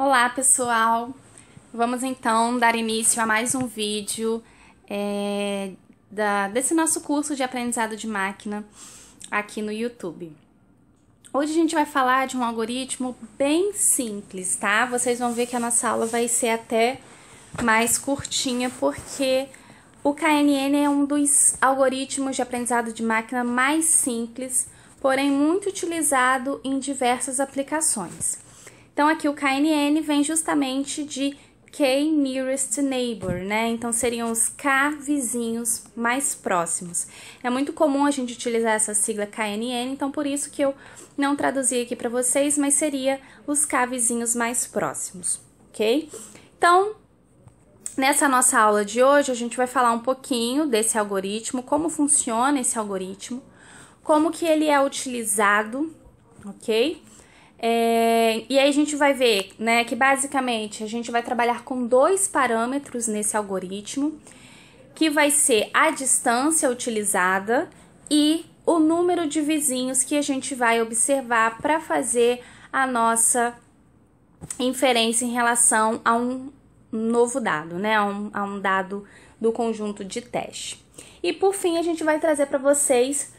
Olá pessoal, vamos então dar início a mais um vídeo é, da, desse nosso curso de aprendizado de máquina aqui no YouTube. Hoje a gente vai falar de um algoritmo bem simples, tá? Vocês vão ver que a nossa aula vai ser até mais curtinha, porque o KNN é um dos algoritmos de aprendizado de máquina mais simples, porém muito utilizado em diversas aplicações. Então aqui o KNN vem justamente de K nearest neighbor, né? Então seriam os K vizinhos mais próximos. É muito comum a gente utilizar essa sigla KNN, então por isso que eu não traduzi aqui para vocês, mas seria os K vizinhos mais próximos, ok? Então, nessa nossa aula de hoje, a gente vai falar um pouquinho desse algoritmo, como funciona esse algoritmo, como que ele é utilizado, ok? É, e aí a gente vai ver né, que basicamente a gente vai trabalhar com dois parâmetros nesse algoritmo, que vai ser a distância utilizada e o número de vizinhos que a gente vai observar para fazer a nossa inferência em relação a um novo dado, né? A um, a um dado do conjunto de teste. E por fim, a gente vai trazer para vocês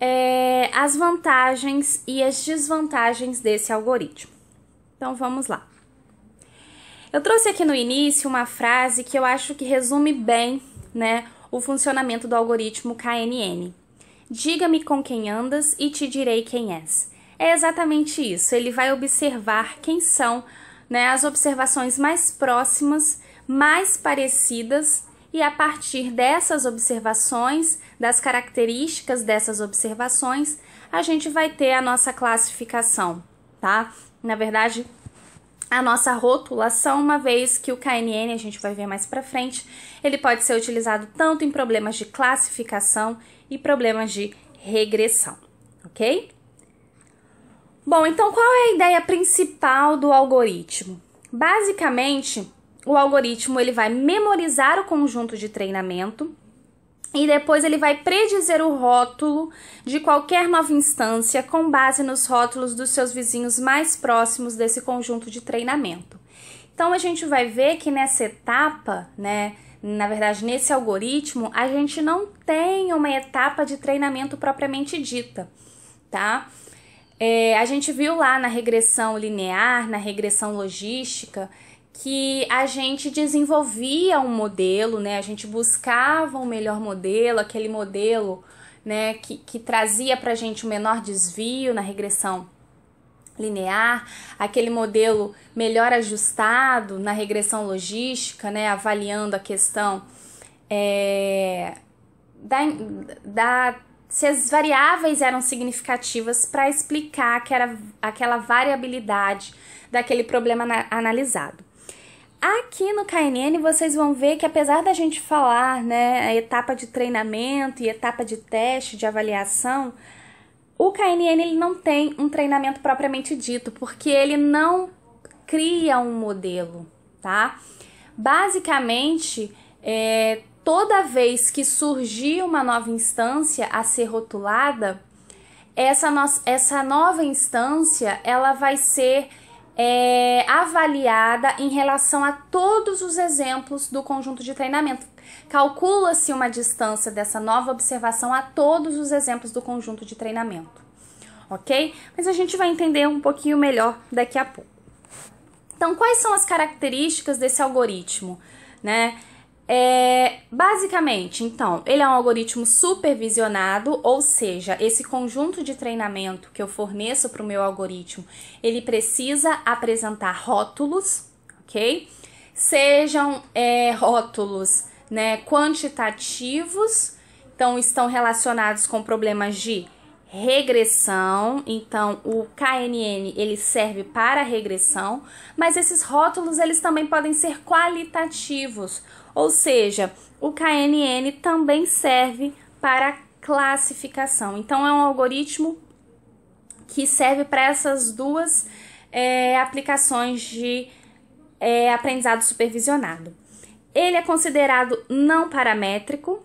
é, as vantagens e as desvantagens desse algoritmo. Então vamos lá. Eu trouxe aqui no início uma frase que eu acho que resume bem, né, o funcionamento do algoritmo KNN. Diga-me com quem andas e te direi quem és. É exatamente isso. Ele vai observar quem são, né, as observações mais próximas, mais parecidas e a partir dessas observações, das características dessas observações, a gente vai ter a nossa classificação, tá? Na verdade, a nossa rotulação, uma vez que o KNN, a gente vai ver mais para frente, ele pode ser utilizado tanto em problemas de classificação e problemas de regressão, ok? Bom, então qual é a ideia principal do algoritmo? Basicamente, o algoritmo ele vai memorizar o conjunto de treinamento e depois ele vai predizer o rótulo de qualquer nova instância com base nos rótulos dos seus vizinhos mais próximos desse conjunto de treinamento. Então a gente vai ver que nessa etapa, né, na verdade nesse algoritmo, a gente não tem uma etapa de treinamento propriamente dita, tá? É, a gente viu lá na regressão linear, na regressão logística, que a gente desenvolvia um modelo, né? A gente buscava o um melhor modelo, aquele modelo, né, que, que trazia para a gente o um menor desvio na regressão linear, aquele modelo melhor ajustado na regressão logística, né, avaliando a questão é, da, da se as variáveis eram significativas para explicar que era aquela variabilidade daquele problema analisado. Aqui no KNN vocês vão ver que apesar da gente falar, né, a etapa de treinamento e etapa de teste, de avaliação, o KNN ele não tem um treinamento propriamente dito, porque ele não cria um modelo, tá? Basicamente, é, toda vez que surgir uma nova instância a ser rotulada, essa, no essa nova instância ela vai ser é, avaliada em relação a todos os exemplos do conjunto de treinamento. Calcula-se uma distância dessa nova observação a todos os exemplos do conjunto de treinamento, ok? Mas a gente vai entender um pouquinho melhor daqui a pouco. Então, quais são as características desse algoritmo, né? É, basicamente, então, ele é um algoritmo supervisionado, ou seja, esse conjunto de treinamento que eu forneço para o meu algoritmo, ele precisa apresentar rótulos, ok? Sejam é, rótulos né, quantitativos, então estão relacionados com problemas de regressão, então o KNN ele serve para regressão, mas esses rótulos eles também podem ser qualitativos, ou seja, o KNN também serve para classificação. Então, é um algoritmo que serve para essas duas é, aplicações de é, aprendizado supervisionado. Ele é considerado não paramétrico,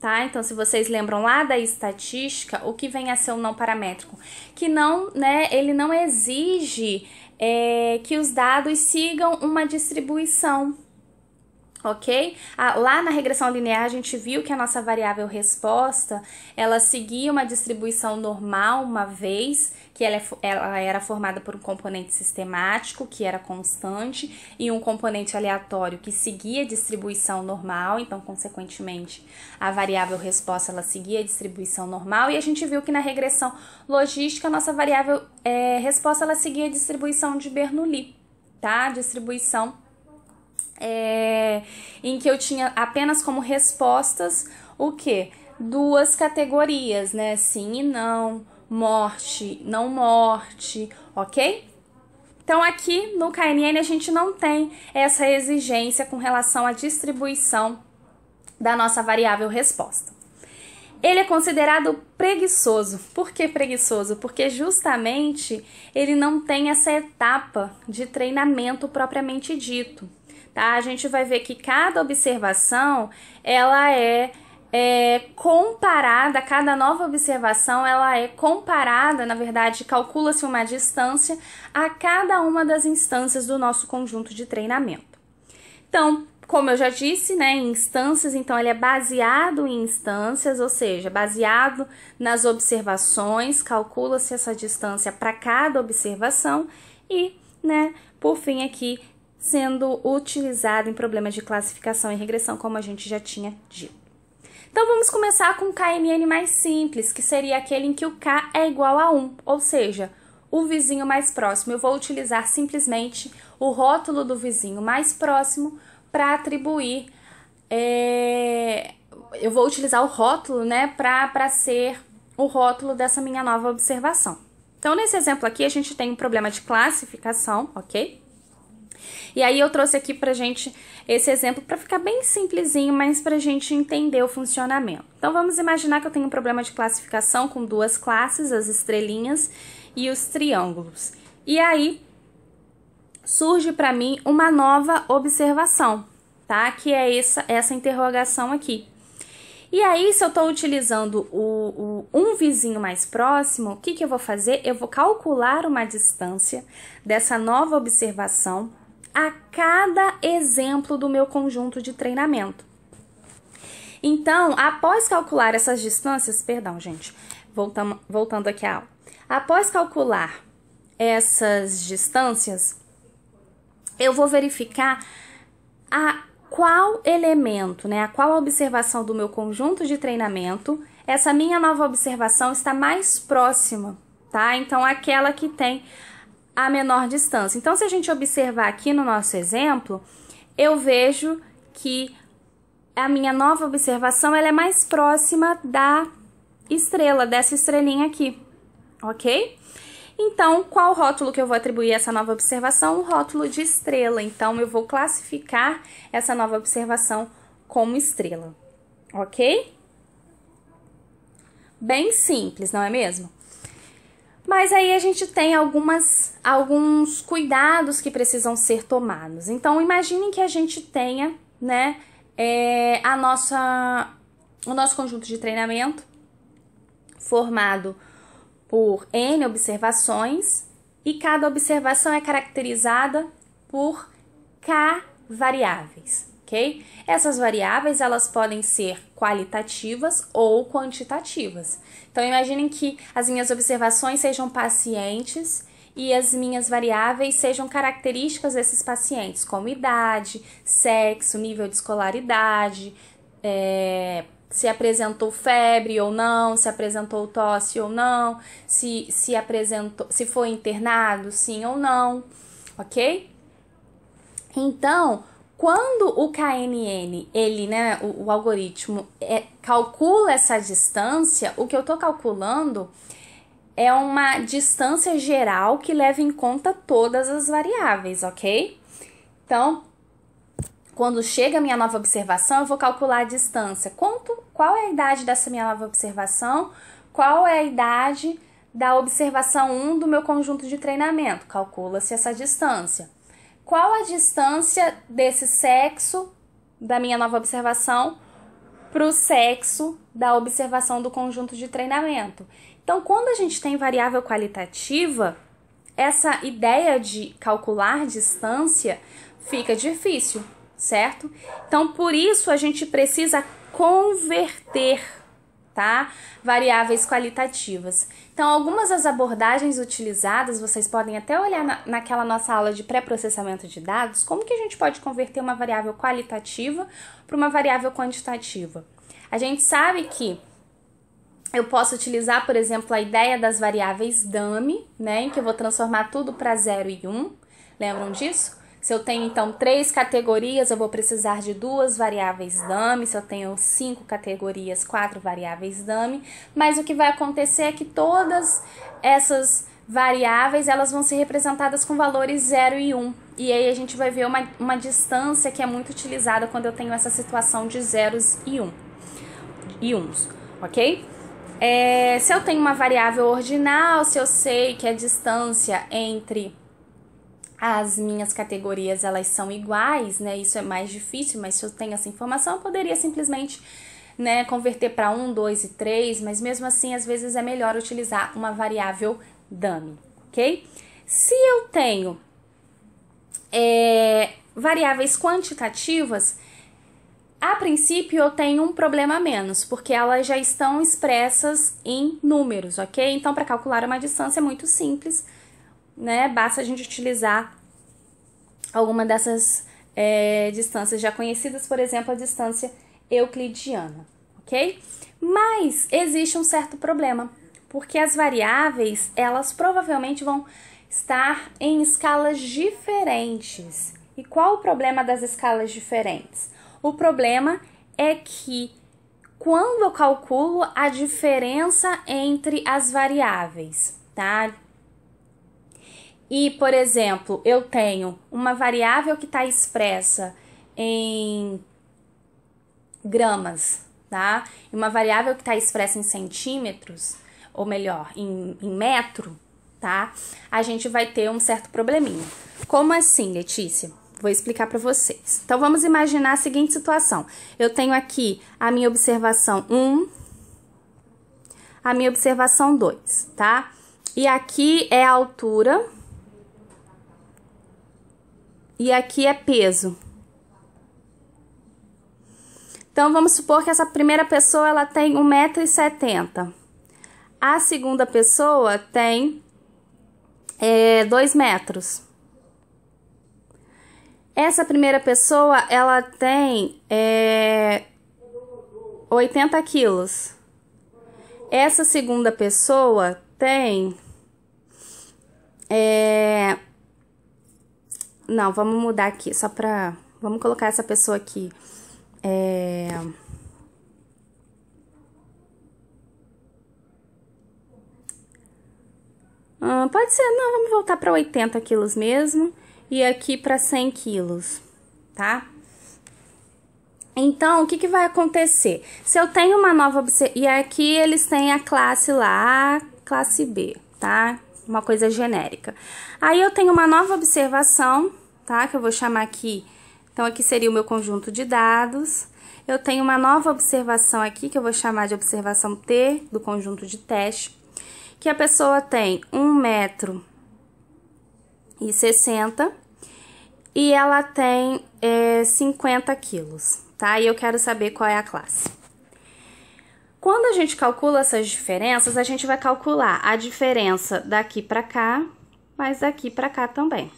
tá? Então, se vocês lembram lá da estatística, o que vem a ser um não paramétrico? Que não, né? Ele não exige é, que os dados sigam uma distribuição ok? Lá na regressão linear a gente viu que a nossa variável resposta ela seguia uma distribuição normal uma vez que ela, é ela era formada por um componente sistemático que era constante e um componente aleatório que seguia a distribuição normal, então consequentemente a variável resposta ela seguia a distribuição normal e a gente viu que na regressão logística a nossa variável é, resposta ela seguia a distribuição de Bernoulli, tá? A distribuição é, em que eu tinha apenas como respostas o quê Duas categorias, né? Sim e não, morte, não morte, ok? Então, aqui no KNN, a gente não tem essa exigência com relação à distribuição da nossa variável resposta. Ele é considerado preguiçoso. Por que preguiçoso? Porque justamente ele não tem essa etapa de treinamento propriamente dito tá? A gente vai ver que cada observação ela é, é comparada, cada nova observação ela é comparada, na verdade, calcula-se uma distância a cada uma das instâncias do nosso conjunto de treinamento. Então, como eu já disse, né, instâncias, então ele é baseado em instâncias, ou seja, baseado nas observações, calcula-se essa distância para cada observação e, né, por fim aqui sendo utilizado em problemas de classificação e regressão, como a gente já tinha dito. Então vamos começar com o KNN mais simples, que seria aquele em que o K é igual a 1, ou seja, o vizinho mais próximo. Eu vou utilizar simplesmente o rótulo do vizinho mais próximo para atribuir. É... Eu vou utilizar o rótulo, né, para ser o rótulo dessa minha nova observação. Então, nesse exemplo aqui, a gente tem um problema de classificação, ok? E aí eu trouxe aqui pra gente esse exemplo para ficar bem simplesinho, mas pra gente entender o funcionamento. Então vamos imaginar que eu tenho um problema de classificação com duas classes, as estrelinhas e os triângulos. E aí surge para mim uma nova observação, tá? Que é essa essa interrogação aqui. E aí, se eu estou utilizando o, o, um vizinho mais próximo, o que, que eu vou fazer? Eu vou calcular uma distância dessa nova observação a cada exemplo do meu conjunto de treinamento. Então, após calcular essas distâncias, perdão, gente, voltamos, voltando aqui à aula. Após calcular essas distâncias, eu vou verificar a qual elemento, né, a qual observação do meu conjunto de treinamento, essa minha nova observação está mais próxima, tá? Então, aquela que tem a menor distância. Então, se a gente observar aqui no nosso exemplo, eu vejo que a minha nova observação ela é mais próxima da estrela, dessa estrelinha aqui, ok? Então, qual rótulo que eu vou atribuir a essa nova observação? O rótulo de estrela. Então, eu vou classificar essa nova observação como estrela, ok? Bem simples, não é mesmo? Mas aí a gente tem algumas, alguns cuidados que precisam ser tomados. Então, imaginem que a gente tenha, né, é, a nossa, o nosso conjunto de treinamento formado por N observações e cada observação é caracterizada por K variáveis. Essas variáveis elas podem ser qualitativas ou quantitativas. Então imaginem que as minhas observações sejam pacientes e as minhas variáveis sejam características desses pacientes, como idade, sexo, nível de escolaridade, é, se apresentou febre ou não, se apresentou tosse ou não, se, se apresentou, se foi internado, sim ou não, ok? Então, quando o KNN, ele, né, o, o algoritmo, é, calcula essa distância, o que eu estou calculando é uma distância geral que leva em conta todas as variáveis, ok? Então, quando chega a minha nova observação, eu vou calcular a distância. Quanto, qual é a idade dessa minha nova observação? Qual é a idade da observação 1 do meu conjunto de treinamento? Calcula-se essa distância qual a distância desse sexo, da minha nova observação, para o sexo da observação do conjunto de treinamento. Então, quando a gente tem variável qualitativa, essa ideia de calcular distância fica difícil, certo? Então, por isso a gente precisa converter tá? Variáveis qualitativas. Então, algumas das abordagens utilizadas, vocês podem até olhar na, naquela nossa aula de pré-processamento de dados, como que a gente pode converter uma variável qualitativa para uma variável quantitativa. A gente sabe que eu posso utilizar, por exemplo, a ideia das variáveis dummy, né, em que eu vou transformar tudo para 0 e 1. Um. Lembram disso? Se eu tenho então três categorias, eu vou precisar de duas variáveis dummy. Se eu tenho cinco categorias, quatro variáveis dummy. Mas o que vai acontecer é que todas essas variáveis elas vão ser representadas com valores 0 e 1. Um. E aí a gente vai ver uma, uma distância que é muito utilizada quando eu tenho essa situação de zeros e, um, e uns, ok? É, se eu tenho uma variável ordinal, se eu sei que a é distância entre as minhas categorias elas são iguais, né? Isso é mais difícil, mas se eu tenho essa informação, eu poderia simplesmente né, converter para 1, 2 e 3, mas mesmo assim, às vezes é melhor utilizar uma variável dummy, ok? Se eu tenho é, variáveis quantitativas, a princípio eu tenho um problema a menos, porque elas já estão expressas em números, ok? Então, para calcular uma distância é muito simples né? Basta a gente utilizar alguma dessas é, distâncias já conhecidas, por exemplo, a distância euclidiana, ok? Mas existe um certo problema, porque as variáveis elas provavelmente vão estar em escalas diferentes. E qual o problema das escalas diferentes? O problema é que quando eu calculo a diferença entre as variáveis, tá? E, por exemplo, eu tenho uma variável que está expressa em gramas, tá? E uma variável que está expressa em centímetros, ou melhor, em, em metro, tá? A gente vai ter um certo probleminha. Como assim, Letícia? Vou explicar para vocês. Então, vamos imaginar a seguinte situação. Eu tenho aqui a minha observação 1, a minha observação 2, tá? E aqui é a altura e aqui é peso. Então, vamos supor que essa primeira pessoa ela tem 1,70m. A segunda pessoa tem é, 2 metros. Essa primeira pessoa, ela tem é, 80 quilos. Essa segunda pessoa tem é, não, vamos mudar aqui, só pra... Vamos colocar essa pessoa aqui. É... Ah, pode ser, não, vamos voltar para 80 quilos mesmo. E aqui para 100 quilos, tá? Então, o que, que vai acontecer? Se eu tenho uma nova... E aqui eles têm a classe lá, A, classe B, tá? uma coisa genérica. Aí eu tenho uma nova observação, tá? Que eu vou chamar aqui. Então, aqui seria o meu conjunto de dados. Eu tenho uma nova observação aqui, que eu vou chamar de observação T, do conjunto de teste, que a pessoa tem 160 metro e e ela tem é, eh, 50 quilos, tá? E eu quero saber qual é a classe. Quando a gente calcula essas diferenças, a gente vai calcular a diferença daqui para cá, mas daqui para cá também.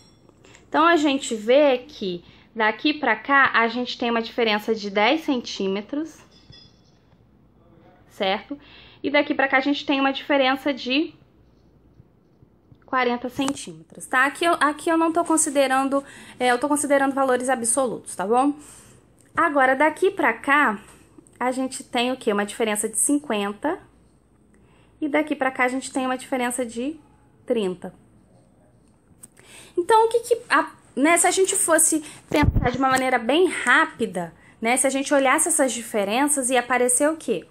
Então, a gente vê que daqui para cá a gente tem uma diferença de 10 centímetros, certo? E daqui para cá a gente tem uma diferença de 40 centímetros, tá? Aqui eu, aqui eu não tô considerando, é, eu tô considerando valores absolutos, tá bom? Agora, daqui para cá, a gente tem o que? Uma diferença de 50 e daqui para cá a gente tem uma diferença de 30. Então, o que, que a, né, se a gente fosse pensar de uma maneira bem rápida, né, se a gente olhasse essas diferenças e aparecer o quê?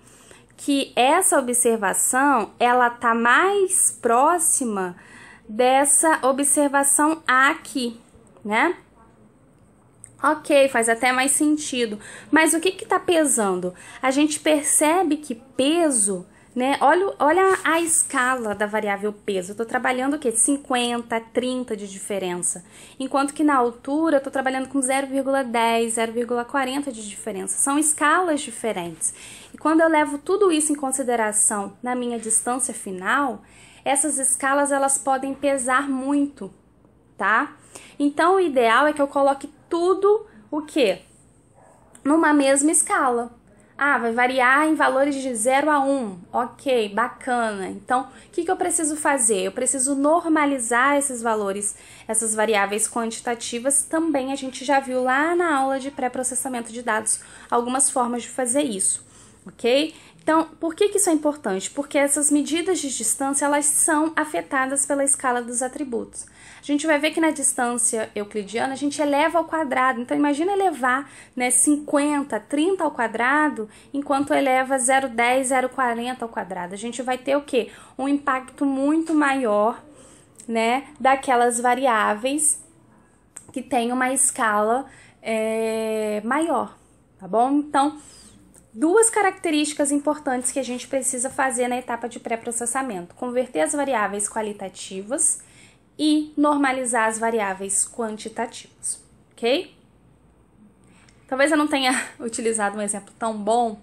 Que essa observação, ela tá mais próxima dessa observação A aqui, né? Ok, faz até mais sentido. Mas o que está pesando? A gente percebe que peso, né? Olha, olha a escala da variável peso. Eu estou trabalhando o quê? 50, 30 de diferença. Enquanto que na altura eu estou trabalhando com 0,10, 0,40 de diferença. São escalas diferentes. E quando eu levo tudo isso em consideração na minha distância final, essas escalas elas podem pesar muito, tá? Então o ideal é que eu coloque tudo o quê? Numa mesma escala. Ah, vai variar em valores de 0 a 1. Um. Ok, bacana. Então, o que, que eu preciso fazer? Eu preciso normalizar esses valores, essas variáveis quantitativas. Também a gente já viu lá na aula de pré-processamento de dados algumas formas de fazer isso, ok? Então, por que, que isso é importante? Porque essas medidas de distância elas são afetadas pela escala dos atributos. A gente vai ver que na distância euclidiana a gente eleva ao quadrado. Então imagina elevar né, 50, 30 ao quadrado, enquanto eleva 0,10, 0,40 ao quadrado. A gente vai ter o quê? Um impacto muito maior né, daquelas variáveis que tem uma escala é, maior, tá bom? Então, duas características importantes que a gente precisa fazer na etapa de pré-processamento: converter as variáveis qualitativas e normalizar as variáveis quantitativas, ok? Talvez eu não tenha utilizado um exemplo tão bom,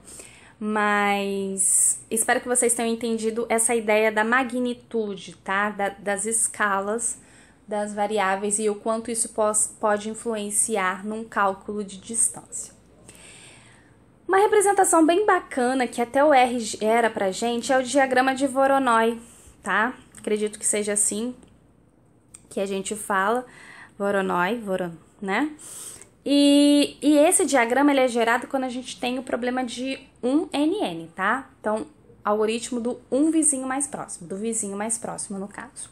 mas espero que vocês tenham entendido essa ideia da magnitude, tá? Da, das escalas das variáveis e o quanto isso pode influenciar num cálculo de distância. Uma representação bem bacana que até o R era pra gente é o diagrama de Voronoi, tá? Acredito que seja assim, que a gente fala, voronoi, voron, né? E, e esse diagrama ele é gerado quando a gente tem o problema de 1NN, tá? Então, algoritmo do um vizinho mais próximo, do vizinho mais próximo no caso.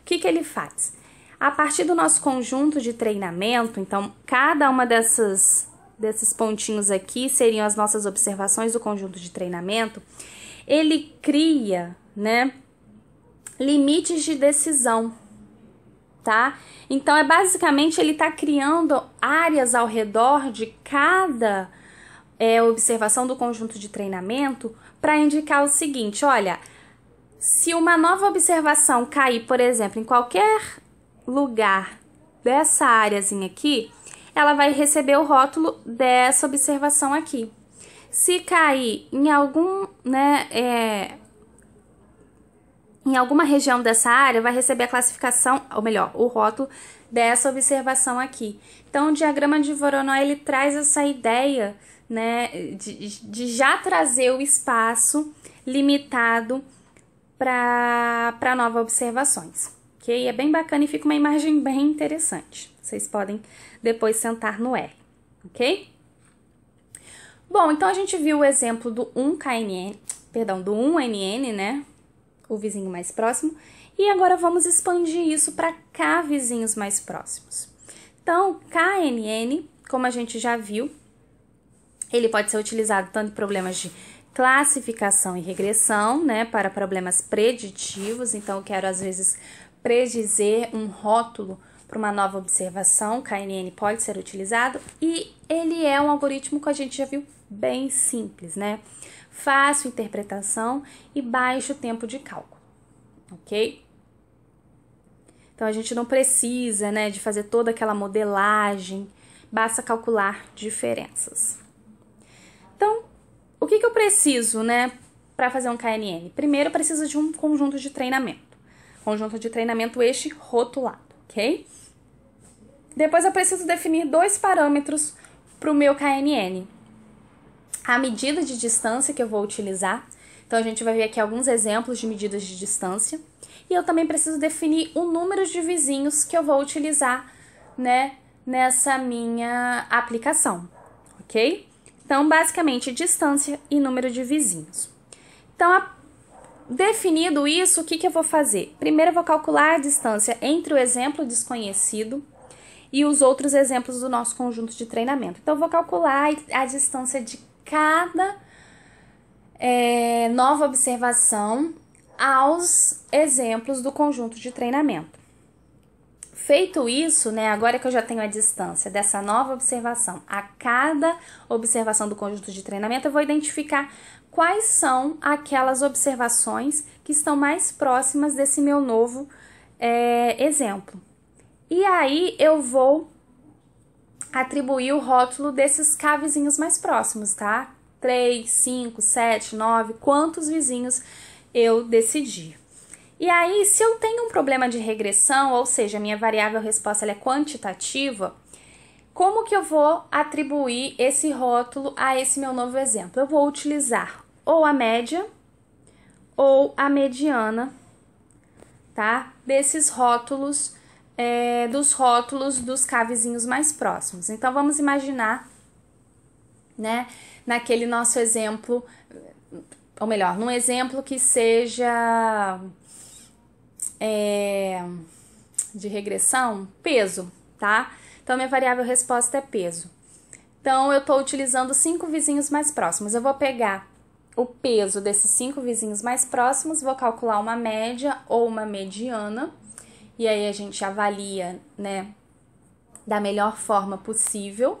O que, que ele faz? A partir do nosso conjunto de treinamento, então, cada uma dessas desses pontinhos aqui seriam as nossas observações do conjunto de treinamento, ele cria, né, limites de decisão tá? Então é basicamente ele está criando áreas ao redor de cada é, observação do conjunto de treinamento para indicar o seguinte: olha, se uma nova observação cair, por exemplo, em qualquer lugar dessa áreazinha aqui, ela vai receber o rótulo dessa observação aqui. Se cair em algum, né, é, em alguma região dessa área, vai receber a classificação, ou melhor, o rótulo dessa observação aqui. Então, o diagrama de Voronoi, ele traz essa ideia, né, de, de já trazer o espaço limitado para novas observações, ok? É bem bacana e fica uma imagem bem interessante. Vocês podem depois sentar no R, ok? Bom, então a gente viu o exemplo do 1KNN, perdão, do 1NN, né? o vizinho mais próximo, e agora vamos expandir isso para K vizinhos mais próximos. Então, KNN, como a gente já viu, ele pode ser utilizado tanto em problemas de classificação e regressão, né, para problemas preditivos, então eu quero às vezes predizer um rótulo para uma nova observação, KNN pode ser utilizado e ele é um algoritmo que a gente já viu bem simples, né? fácil interpretação e baixo tempo de cálculo, ok? Então a gente não precisa né, de fazer toda aquela modelagem, basta calcular diferenças. Então, o que, que eu preciso né, para fazer um KNN? Primeiro, eu preciso de um conjunto de treinamento. Conjunto de treinamento este rotulado, ok? Depois eu preciso definir dois parâmetros para o meu KNN a medida de distância que eu vou utilizar. Então, a gente vai ver aqui alguns exemplos de medidas de distância. E eu também preciso definir o número de vizinhos que eu vou utilizar né, nessa minha aplicação, ok? Então, basicamente, distância e número de vizinhos. Então, a, definido isso, o que, que eu vou fazer? Primeiro, eu vou calcular a distância entre o exemplo desconhecido e os outros exemplos do nosso conjunto de treinamento. Então, eu vou calcular a distância de cada é, nova observação aos exemplos do conjunto de treinamento. Feito isso, né, agora que eu já tenho a distância dessa nova observação a cada observação do conjunto de treinamento, eu vou identificar quais são aquelas observações que estão mais próximas desse meu novo é, exemplo. E aí eu vou atribuir o rótulo desses cavizinhos mais próximos, tá? 3, 5, 7, 9, quantos vizinhos eu decidi. E aí, se eu tenho um problema de regressão, ou seja, minha variável resposta é quantitativa, como que eu vou atribuir esse rótulo a esse meu novo exemplo? Eu vou utilizar ou a média ou a mediana, tá? Desses rótulos é, dos rótulos dos cavezinhos mais próximos. Então vamos imaginar, né, naquele nosso exemplo, ou melhor, num exemplo que seja é, de regressão, peso, tá? Então minha variável resposta é peso. Então eu estou utilizando cinco vizinhos mais próximos. Eu vou pegar o peso desses cinco vizinhos mais próximos, vou calcular uma média ou uma mediana e aí a gente avalia, né, da melhor forma possível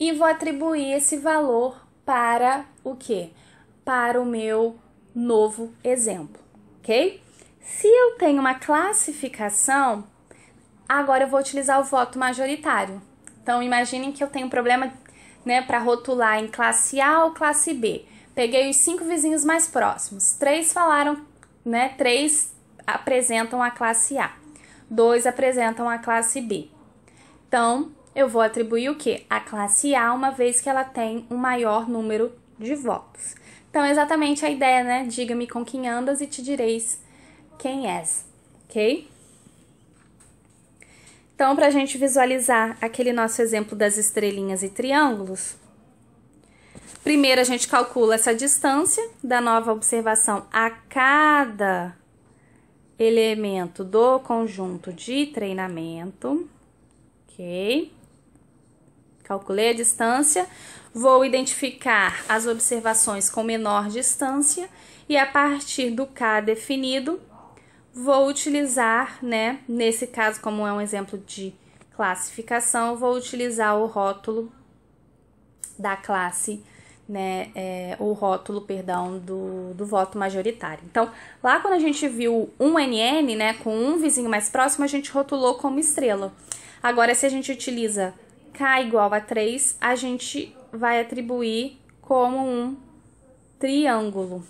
e vou atribuir esse valor para o quê? Para o meu novo exemplo, ok? Se eu tenho uma classificação, agora eu vou utilizar o voto majoritário. Então, imaginem que eu tenho um problema né, para rotular em classe A ou classe B. Peguei os cinco vizinhos mais próximos. Três falaram, né? Três apresentam a classe A dois apresentam a classe B. Então, eu vou atribuir o que? A classe A, uma vez que ela tem o um maior número de votos. Então, é exatamente a ideia, né? Diga-me com quem andas e te direis quem és, ok? Então, para a gente visualizar aquele nosso exemplo das estrelinhas e triângulos, primeiro a gente calcula essa distância da nova observação a cada elemento do conjunto de treinamento, ok? Calculei a distância, vou identificar as observações com menor distância e a partir do K definido, vou utilizar, né, nesse caso como é um exemplo de classificação, vou utilizar o rótulo da classe né, é, o rótulo, perdão, do, do voto majoritário. Então, lá quando a gente viu um NN, né, com um vizinho mais próximo, a gente rotulou como estrela. Agora, se a gente utiliza K igual a 3, a gente vai atribuir como um triângulo.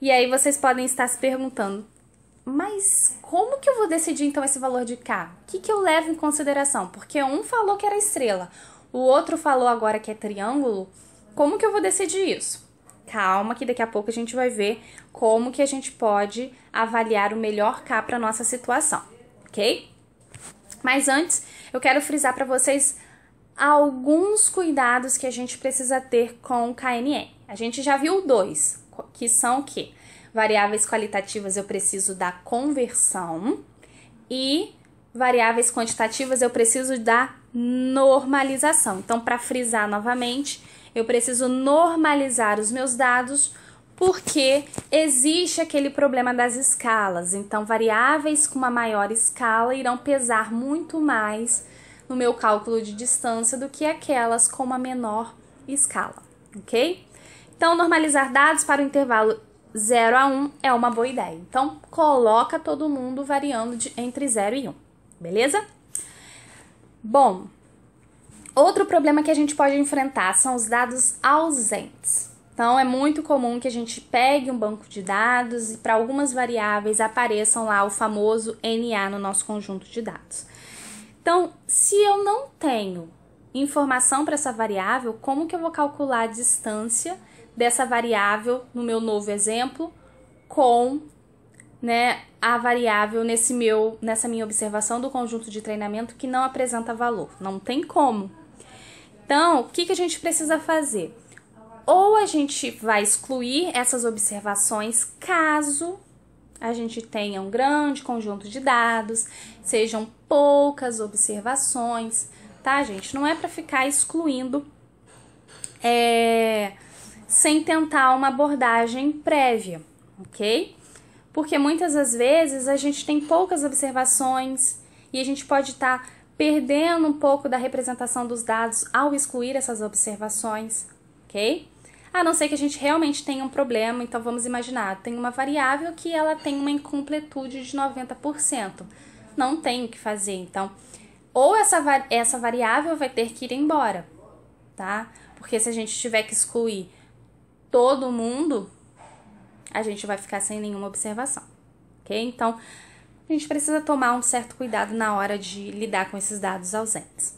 E aí vocês podem estar se perguntando, mas como que eu vou decidir então esse valor de K? O que, que eu levo em consideração? Porque um falou que era estrela, o outro falou agora que é triângulo. Como que eu vou decidir isso? Calma que daqui a pouco a gente vai ver como que a gente pode avaliar o melhor K para nossa situação, ok? Mas antes, eu quero frisar para vocês alguns cuidados que a gente precisa ter com o KNN. A gente já viu dois, que são o quê? Variáveis qualitativas eu preciso da conversão e variáveis quantitativas eu preciso da normalização. Então, para frisar novamente, eu preciso normalizar os meus dados porque existe aquele problema das escalas. Então, variáveis com uma maior escala irão pesar muito mais no meu cálculo de distância do que aquelas com uma menor escala, ok? Então, normalizar dados para o intervalo 0 a 1 um é uma boa ideia. Então, coloca todo mundo variando de, entre 0 e 1, um, beleza? Bom, Outro problema que a gente pode enfrentar são os dados ausentes. Então, é muito comum que a gente pegue um banco de dados e, para algumas variáveis, apareçam lá o famoso NA no nosso conjunto de dados. Então, se eu não tenho informação para essa variável, como que eu vou calcular a distância dessa variável, no meu novo exemplo, com né, a variável nesse meu, nessa minha observação do conjunto de treinamento que não apresenta valor? Não tem como, então, o que, que a gente precisa fazer? Ou a gente vai excluir essas observações caso a gente tenha um grande conjunto de dados, sejam poucas observações, tá, gente? Não é para ficar excluindo é, sem tentar uma abordagem prévia, ok? Porque muitas das vezes a gente tem poucas observações e a gente pode estar tá perdendo um pouco da representação dos dados ao excluir essas observações, ok? A não ser que a gente realmente tenha um problema, então vamos imaginar, tem uma variável que ela tem uma incompletude de 90%. Não tem o que fazer, então. Ou essa, essa variável vai ter que ir embora, tá? Porque se a gente tiver que excluir todo mundo, a gente vai ficar sem nenhuma observação, ok? Então, a gente precisa tomar um certo cuidado na hora de lidar com esses dados ausentes.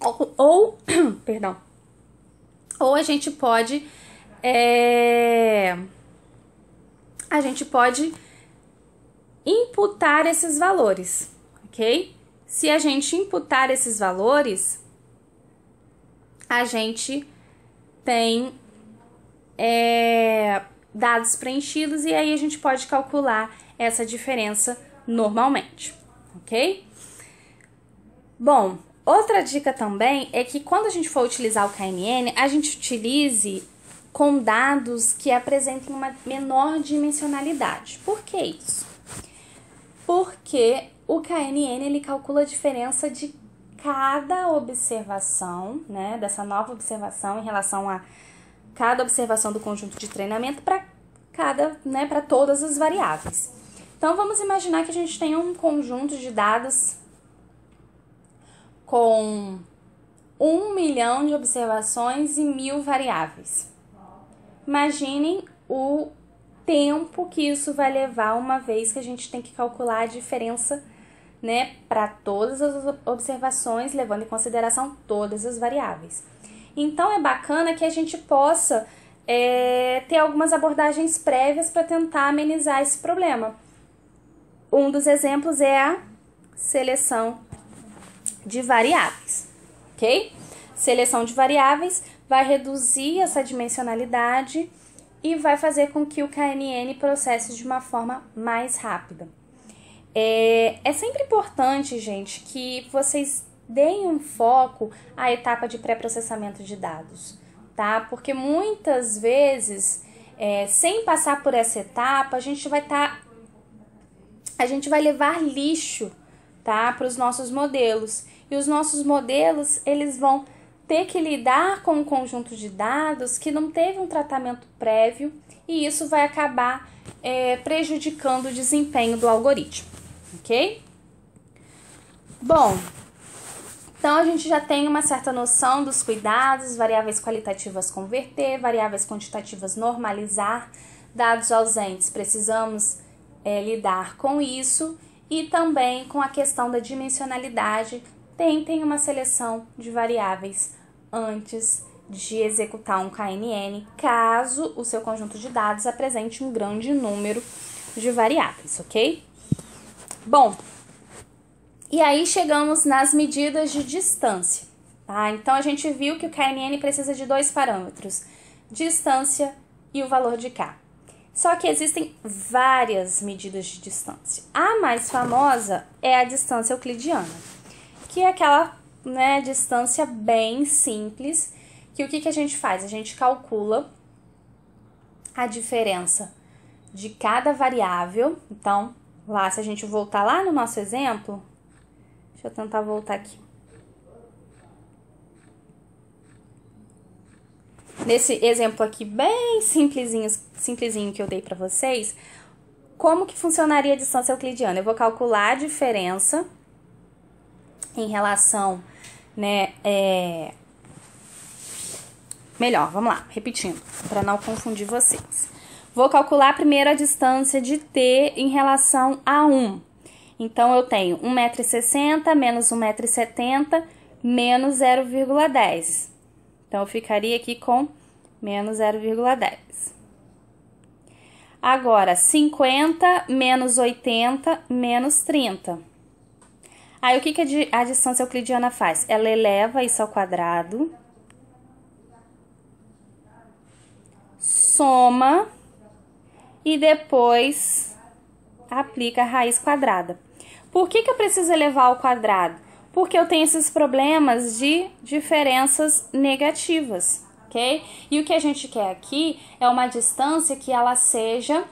Ou, ou perdão, ou a gente pode, é, a gente pode imputar esses valores, ok? Se a gente imputar esses valores, a gente tem é, dados preenchidos e aí a gente pode calcular essa diferença normalmente, ok? Bom, outra dica também é que quando a gente for utilizar o KNN, a gente utilize com dados que apresentem uma menor dimensionalidade. Por que isso? Porque o KNN ele calcula a diferença de cada observação, né, dessa nova observação em relação a cada observação do conjunto de treinamento para cada, né, para todas as variáveis. Então vamos imaginar que a gente tem um conjunto de dados com um milhão de observações e mil variáveis. Imaginem o tempo que isso vai levar, uma vez que a gente tem que calcular a diferença né, para todas as observações, levando em consideração todas as variáveis. Então é bacana que a gente possa é, ter algumas abordagens prévias para tentar amenizar esse problema. Um dos exemplos é a seleção de variáveis, ok? Seleção de variáveis vai reduzir essa dimensionalidade e vai fazer com que o KNN processe de uma forma mais rápida. É, é sempre importante, gente, que vocês deem um foco à etapa de pré-processamento de dados, tá? Porque muitas vezes, é, sem passar por essa etapa, a gente vai estar tá a gente vai levar lixo, tá, para os nossos modelos. E os nossos modelos, eles vão ter que lidar com um conjunto de dados que não teve um tratamento prévio e isso vai acabar é, prejudicando o desempenho do algoritmo, ok? Bom, então a gente já tem uma certa noção dos cuidados, variáveis qualitativas converter, variáveis quantitativas normalizar, dados ausentes precisamos é, lidar com isso e também com a questão da dimensionalidade. Tentem uma seleção de variáveis antes de executar um KNN, caso o seu conjunto de dados apresente um grande número de variáveis, ok? Bom, e aí chegamos nas medidas de distância, tá? Então a gente viu que o KNN precisa de dois parâmetros: distância e o valor de K. Só que existem várias medidas de distância. A mais famosa é a distância euclidiana, que é aquela né, distância bem simples, que o que, que a gente faz? A gente calcula a diferença de cada variável. Então, lá, se a gente voltar lá no nosso exemplo, deixa eu tentar voltar aqui. nesse exemplo aqui bem simplesinho, simplesinho que eu dei para vocês, como que funcionaria a distância euclidiana? Eu vou calcular a diferença em relação, né, é... Melhor, vamos lá, repetindo, para não confundir vocês. Vou calcular primeiro a distância de T em relação a 1. Então, eu tenho 1,60m menos 1,70m menos 0,10. Então, eu ficaria aqui com menos 0,10. Agora, 50 menos 80 menos 30. Aí, o que, que a distância euclidiana faz? Ela eleva isso ao quadrado, soma e depois aplica a raiz quadrada. Por que, que eu preciso elevar ao quadrado? porque eu tenho esses problemas de diferenças negativas, ok? E o que a gente quer aqui é uma distância que ela seja.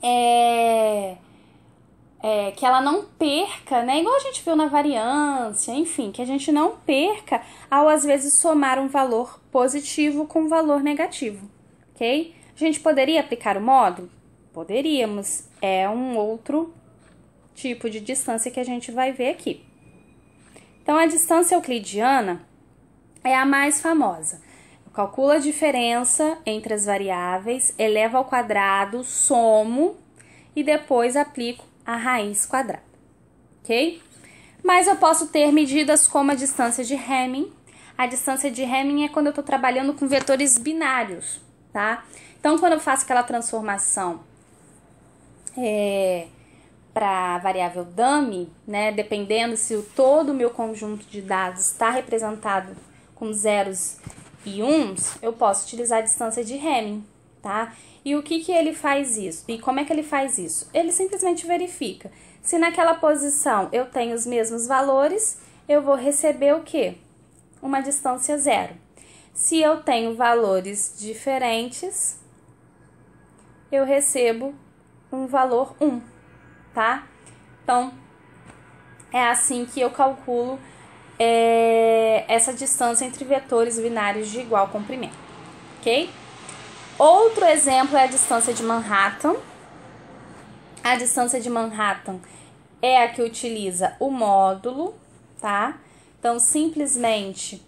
É, é, que ela não perca, né? Igual a gente viu na variância, enfim, que a gente não perca ao às vezes somar um valor positivo com um valor negativo, ok? A gente poderia aplicar o módulo? Poderíamos, é um outro tipo de distância que a gente vai ver aqui. Então, a distância euclidiana é a mais famosa. Eu calculo a diferença entre as variáveis, elevo ao quadrado, somo e depois aplico a raiz quadrada, ok? Mas eu posso ter medidas como a distância de Hamming. A distância de Hamming é quando eu estou trabalhando com vetores binários, tá? Então, quando eu faço aquela transformação é, para a variável dummy, né, dependendo se o, todo o meu conjunto de dados está representado com zeros e uns, eu posso utilizar a distância de Hamming, tá? E o que, que ele faz isso? E como é que ele faz isso? Ele simplesmente verifica se naquela posição eu tenho os mesmos valores, eu vou receber o quê? Uma distância zero. Se eu tenho valores diferentes, eu recebo um valor 1. Um tá? Então, é assim que eu calculo é, essa distância entre vetores binários de igual comprimento, ok? Outro exemplo é a distância de Manhattan. A distância de Manhattan é a que utiliza o módulo, tá? Então, simplesmente,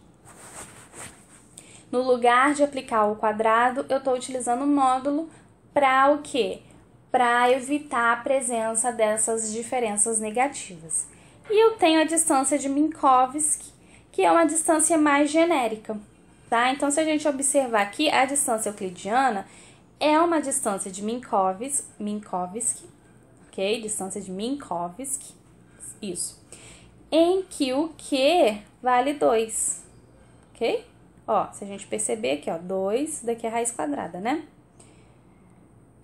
no lugar de aplicar o quadrado, eu estou utilizando o módulo para o quê? para evitar a presença dessas diferenças negativas. E eu tenho a distância de Minkowski, que é uma distância mais genérica, tá? Então, se a gente observar aqui, a distância euclidiana é uma distância de Minkowski, Minkowski ok? Distância de Minkowski, isso, em que o Q vale 2, ok? Ó, se a gente perceber aqui, ó, 2, daqui é raiz quadrada, né?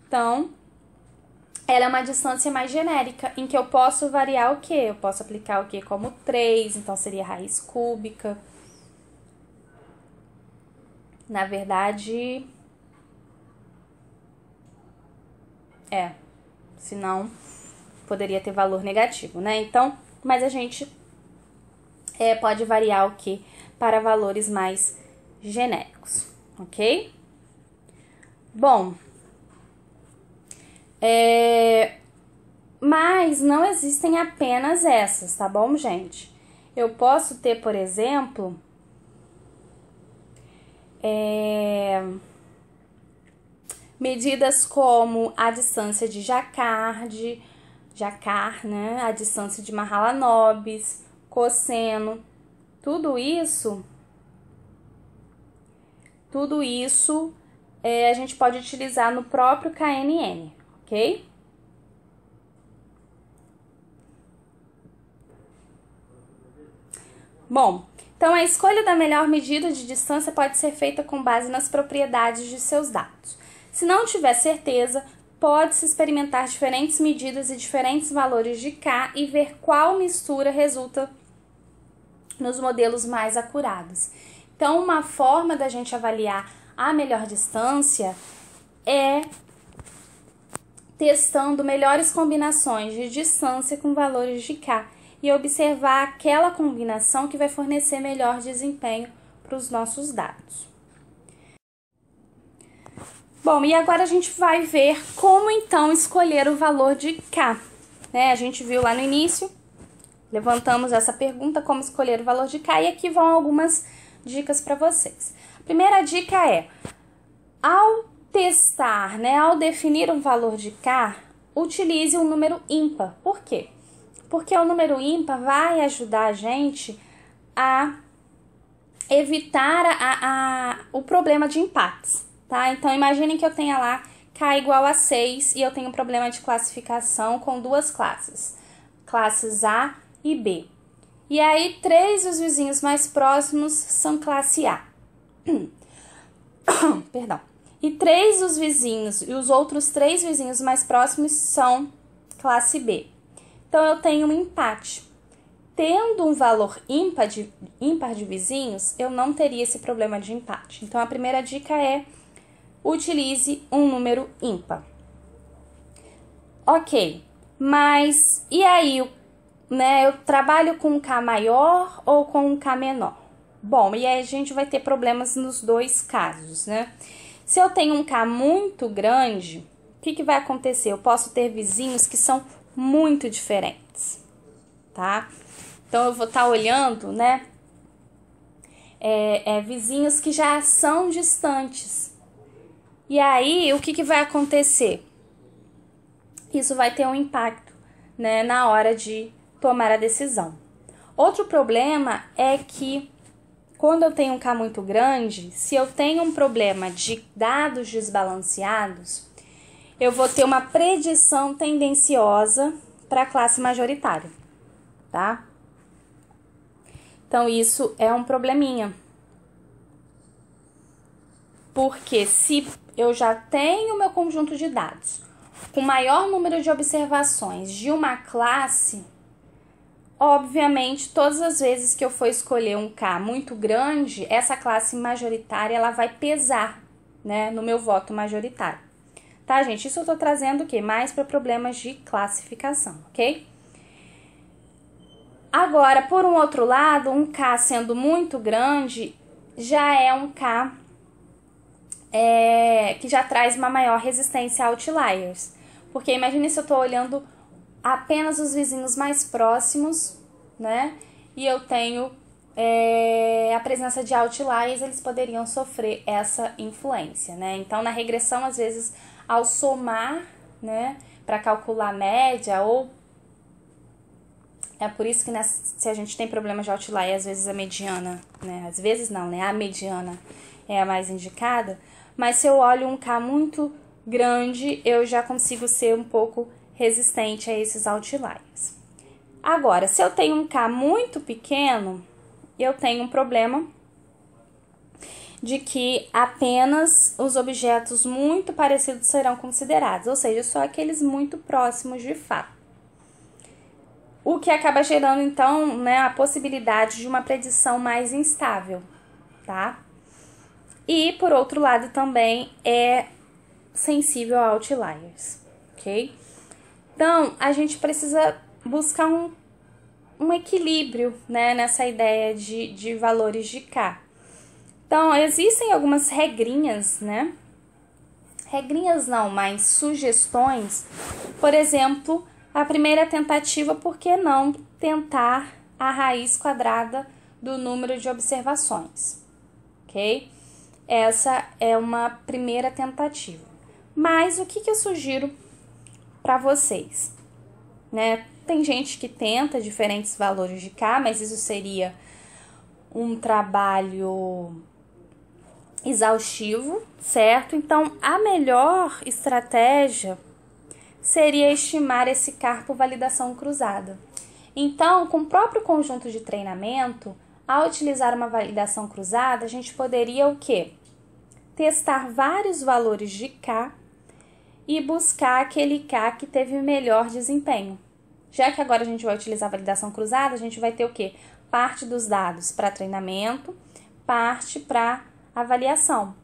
Então, ela é uma distância mais genérica, em que eu posso variar o quê Eu posso aplicar o quê como 3, então seria raiz cúbica. Na verdade. É. Senão, poderia ter valor negativo, né? Então, mas a gente é, pode variar o quê para valores mais genéricos, ok? Bom, é... Mas não existem apenas essas, tá bom, gente? Eu posso ter, por exemplo, é... medidas como a distância de Jacard, Jacar, né? A distância de Mahalanobis, cosseno, tudo isso, tudo isso é, a gente pode utilizar no próprio KNN ok? Bom, então a escolha da melhor medida de distância pode ser feita com base nas propriedades de seus dados. Se não tiver certeza, pode-se experimentar diferentes medidas e diferentes valores de K e ver qual mistura resulta nos modelos mais acurados. Então, uma forma da gente avaliar a melhor distância é testando melhores combinações de distância com valores de K e observar aquela combinação que vai fornecer melhor desempenho para os nossos dados. Bom, e agora a gente vai ver como então escolher o valor de K. Né? A gente viu lá no início, levantamos essa pergunta, como escolher o valor de K, e aqui vão algumas dicas para vocês. A primeira dica é, ao testar, né, ao definir um valor de K, utilize um número ímpar. Por quê? Porque o número ímpar vai ajudar a gente a evitar a, a, o problema de empates, tá? Então, imaginem que eu tenha lá K igual a 6 e eu tenho um problema de classificação com duas classes, classes A e B. E aí, três dos vizinhos mais próximos são classe A. Perdão. E três dos vizinhos e os outros três vizinhos mais próximos são classe B. Então eu tenho um empate. Tendo um valor ímpar de, ímpar de vizinhos, eu não teria esse problema de empate. Então a primeira dica é utilize um número ímpar. Ok, mas e aí, né? Eu trabalho com um K maior ou com um K menor? Bom, e aí a gente vai ter problemas nos dois casos, né? Se eu tenho um K muito grande, o que, que vai acontecer? Eu posso ter vizinhos que são muito diferentes, tá? Então eu vou estar tá olhando, né? É, é, vizinhos que já são distantes. E aí, o que, que vai acontecer? Isso vai ter um impacto né, na hora de tomar a decisão. Outro problema é que quando eu tenho um K muito grande, se eu tenho um problema de dados desbalanceados, eu vou ter uma predição tendenciosa para a classe majoritária, tá? Então, isso é um probleminha. Porque se eu já tenho meu conjunto de dados com maior número de observações de uma classe, Obviamente, todas as vezes que eu for escolher um K muito grande, essa classe majoritária ela vai pesar, né, no meu voto majoritário. Tá, gente? Isso eu tô trazendo o quê? Mais para problemas de classificação, ok? Agora, por um outro lado, um K sendo muito grande já é um K é, que já traz uma maior resistência a outliers. Porque imagine se eu estou olhando apenas os vizinhos mais próximos, né? E eu tenho é, a presença de outliers, eles poderiam sofrer essa influência, né? Então, na regressão, às vezes, ao somar, né, para calcular a média ou é por isso que né, se a gente tem problema de outlier, às vezes a mediana, né? Às vezes não, né? A mediana é a mais indicada. Mas se eu olho um K muito grande, eu já consigo ser um pouco resistente a esses outliers. Agora, se eu tenho um K muito pequeno, eu tenho um problema de que apenas os objetos muito parecidos serão considerados, ou seja, só aqueles muito próximos de fato. O que acaba gerando, então, né, a possibilidade de uma predição mais instável, tá? E, por outro lado, também é sensível a outliers, ok? Então, a gente precisa buscar um, um equilíbrio né, nessa ideia de, de valores de k. Então, existem algumas regrinhas, né? Regrinhas não, mas sugestões. Por exemplo, a primeira tentativa, por que não tentar a raiz quadrada do número de observações? Ok? Essa é uma primeira tentativa. Mas o que, que eu sugiro para vocês. Né? Tem gente que tenta diferentes valores de K, mas isso seria um trabalho exaustivo, certo? Então, a melhor estratégia seria estimar esse CAR por validação cruzada. Então, com o próprio conjunto de treinamento, ao utilizar uma validação cruzada, a gente poderia o quê? Testar vários valores de K e buscar aquele K que teve melhor desempenho. Já que agora a gente vai utilizar a validação cruzada, a gente vai ter o quê? Parte dos dados para treinamento, parte para avaliação.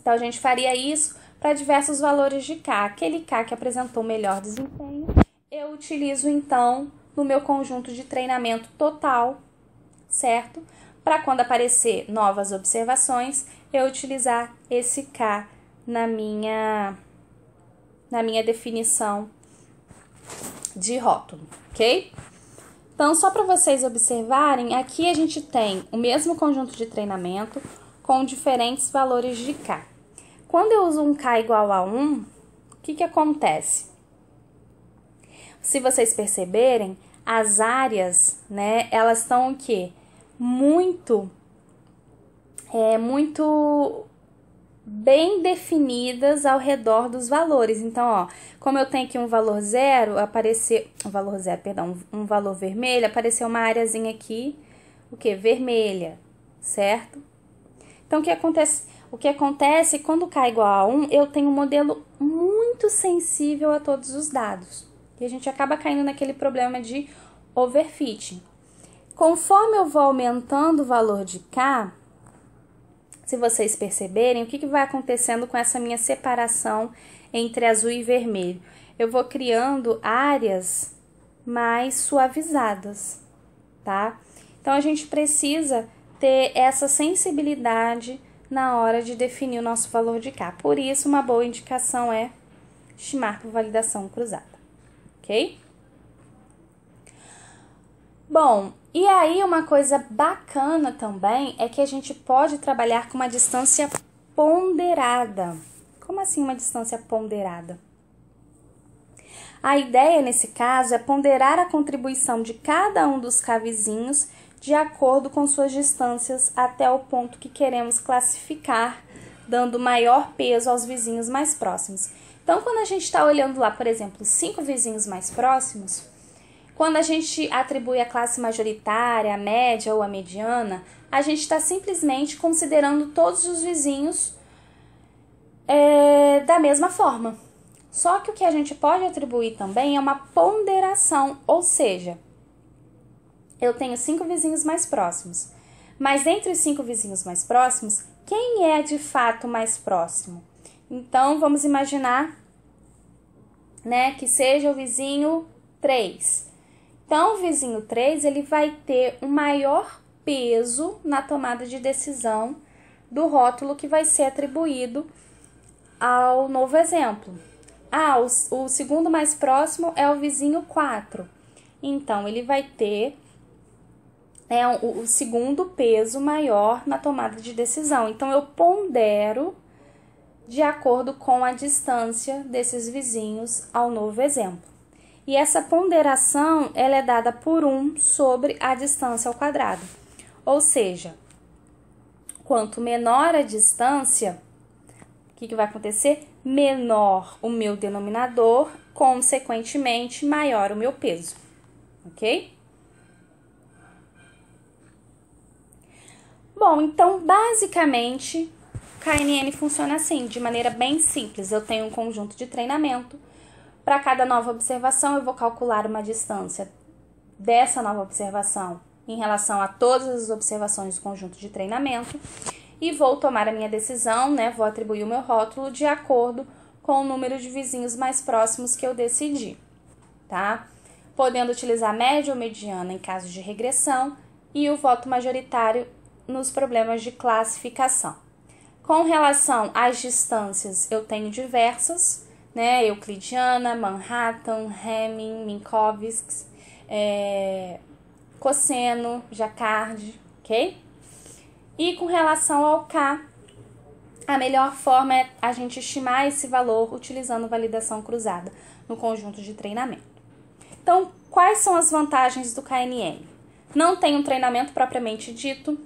Então, a gente faria isso para diversos valores de K. Aquele K que apresentou melhor desempenho, eu utilizo então no meu conjunto de treinamento total, certo? Para quando aparecer novas observações, eu utilizar esse K na minha na minha definição de rótulo, ok? Então, só para vocês observarem, aqui a gente tem o mesmo conjunto de treinamento com diferentes valores de K. Quando eu uso um K igual a 1, o que, que acontece? Se vocês perceberem, as áreas, né, elas estão o quê? Muito, é, muito bem definidas ao redor dos valores. Então, ó, como eu tenho aqui um valor zero, aparecer um valor zero, perdão, um valor vermelho, apareceu uma áreazinha aqui, o que? Vermelha, certo? Então, o que acontece? O que acontece quando cai igual a 1, eu tenho um modelo muito sensível a todos os dados. E a gente acaba caindo naquele problema de overfitting. Conforme eu vou aumentando o valor de K, se vocês perceberem, o que, que vai acontecendo com essa minha separação entre azul e vermelho? Eu vou criando áreas mais suavizadas, tá? Então a gente precisa ter essa sensibilidade na hora de definir o nosso valor de K. Por isso, uma boa indicação é estimar por validação cruzada, ok? Bom, e aí, uma coisa bacana também é que a gente pode trabalhar com uma distância ponderada. Como assim uma distância ponderada? A ideia nesse caso é ponderar a contribuição de cada um dos vizinhos de acordo com suas distâncias até o ponto que queremos classificar, dando maior peso aos vizinhos mais próximos. Então, quando a gente está olhando lá, por exemplo, cinco vizinhos mais próximos, quando a gente atribui a classe majoritária, a média ou a mediana, a gente está simplesmente considerando todos os vizinhos é, da mesma forma. Só que o que a gente pode atribuir também é uma ponderação, ou seja, eu tenho cinco vizinhos mais próximos, mas entre os cinco vizinhos mais próximos, quem é de fato mais próximo? Então vamos imaginar né, que seja o vizinho 3. Então, o vizinho 3 ele vai ter um maior peso na tomada de decisão do rótulo que vai ser atribuído ao novo exemplo. Ah, o, o segundo mais próximo é o vizinho 4. Então, ele vai ter né, o, segundo peso maior na tomada de decisão. Então, eu pondero de acordo com a distância desses vizinhos ao novo exemplo. E essa ponderação ela é dada por 1 sobre a distância ao quadrado. Ou seja, quanto menor a distância, o que, que vai acontecer? Menor o meu denominador, consequentemente, maior o meu peso. Ok? Bom, então basicamente KNN funciona assim, de maneira bem simples. Eu tenho um conjunto de treinamento, para cada nova observação, eu vou calcular uma distância dessa nova observação em relação a todas as observações do conjunto de treinamento e vou tomar a minha decisão, né? Vou atribuir o meu rótulo de acordo com o número de vizinhos mais próximos que eu decidi, tá? Podendo utilizar média ou mediana em casos de regressão e o voto majoritário nos problemas de classificação. Com relação às distâncias, eu tenho diversas, né? Euclidiana, Manhattan, Hamming, Minkowski, é, cosseno, Jacquard, ok? E com relação ao K, a melhor forma é a gente estimar esse valor utilizando validação cruzada no conjunto de treinamento. Então, quais são as vantagens do KNN? Não tem um treinamento propriamente dito,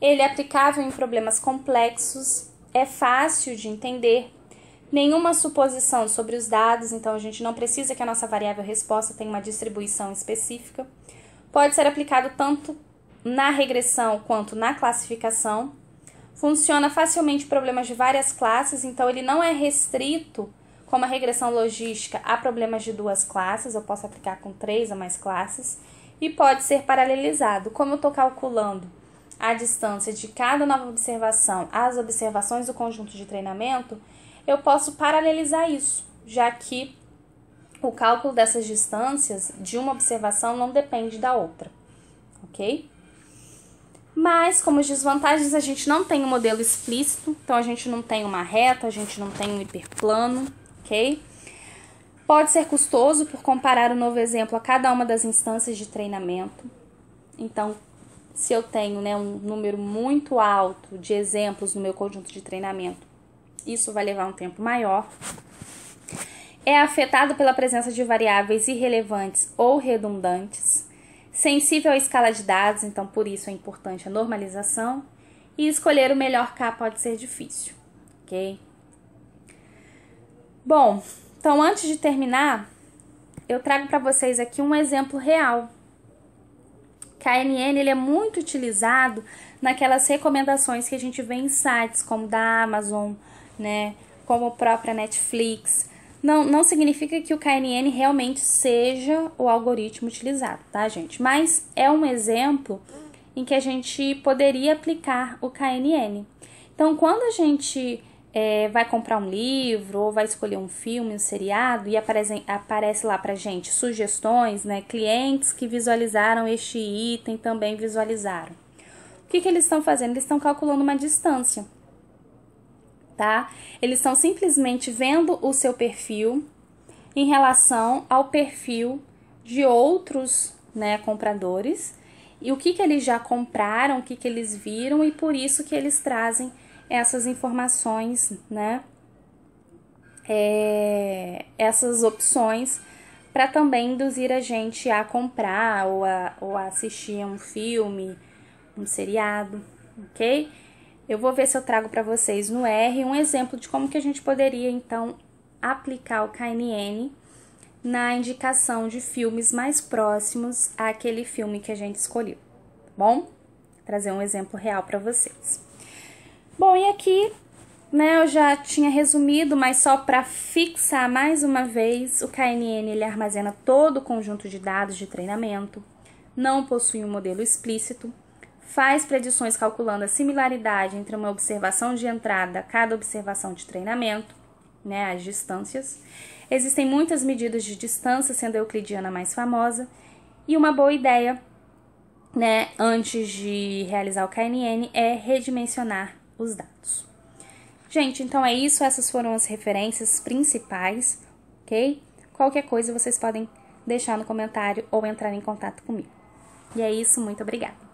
ele é aplicável em problemas complexos, é fácil de entender, nenhuma suposição sobre os dados, então a gente não precisa que a nossa variável resposta tenha uma distribuição específica. Pode ser aplicado tanto na regressão quanto na classificação. Funciona facilmente problemas de várias classes, então ele não é restrito, como a regressão logística, a problemas de duas classes, eu posso aplicar com três ou mais classes. E pode ser paralelizado, como eu estou calculando a distância de cada nova observação às observações do conjunto de treinamento, eu posso paralelizar isso, já que o cálculo dessas distâncias de uma observação não depende da outra, ok? Mas, como as desvantagens, a gente não tem um modelo explícito, então a gente não tem uma reta, a gente não tem um hiperplano, ok? Pode ser custoso por comparar o novo exemplo a cada uma das instâncias de treinamento. Então, se eu tenho né, um número muito alto de exemplos no meu conjunto de treinamento, isso vai levar um tempo maior. É afetado pela presença de variáveis irrelevantes ou redundantes. Sensível à escala de dados, então por isso é importante a normalização. E escolher o melhor K pode ser difícil, ok? Bom, então antes de terminar, eu trago para vocês aqui um exemplo real. KNN ele é muito utilizado naquelas recomendações que a gente vê em sites como da Amazon, né? Como a própria Netflix. Não, não significa que o KNN realmente seja o algoritmo utilizado, tá, gente? Mas é um exemplo em que a gente poderia aplicar o KNN. Então, quando a gente é, vai comprar um livro ou vai escolher um filme, um seriado e aparece, aparece lá pra gente sugestões, né? Clientes que visualizaram este item também visualizaram. O que, que eles estão fazendo? Eles estão calculando uma distância tá? Eles estão simplesmente vendo o seu perfil em relação ao perfil de outros né, compradores e o que, que eles já compraram, o que, que eles viram, e por isso que eles trazem essas informações, né? É, essas opções para também induzir a gente a comprar ou a, ou a assistir um filme, um seriado, ok? Eu vou ver se eu trago para vocês no R um exemplo de como que a gente poderia então aplicar o KNN na indicação de filmes mais próximos àquele filme que a gente escolheu. Tá bom, trazer um exemplo real para vocês. Bom, e aqui, né, eu já tinha resumido, mas só para fixar mais uma vez, o KNN ele armazena todo o conjunto de dados de treinamento, não possui um modelo explícito, faz predições calculando a similaridade entre uma observação de entrada, cada observação de treinamento, né, as distâncias. Existem muitas medidas de distância, sendo a euclidiana mais famosa, e uma boa ideia, né, antes de realizar o KNN é redimensionar os dados. Gente, então é isso, essas foram as referências principais, OK? Qualquer coisa vocês podem deixar no comentário ou entrar em contato comigo. E é isso, muito obrigada.